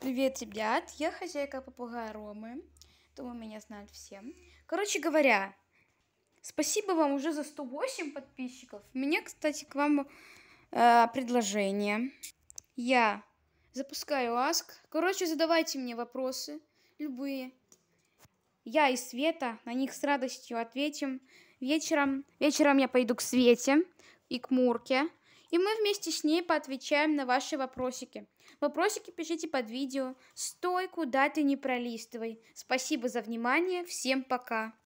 Привет, ребят! Я хозяйка попугая Ромы. Думаю, меня знают все. Короче говоря, спасибо вам уже за 108 подписчиков. У меня, кстати, к вам э, предложение. Я запускаю АСК. Короче, задавайте мне вопросы, любые. Я и Света на них с радостью ответим. Вечером, вечером я пойду к Свете и к Мурке и мы вместе с ней поотвечаем на ваши вопросики. Вопросики пишите под видео. Стой, куда ты не пролистывай. Спасибо за внимание. Всем пока.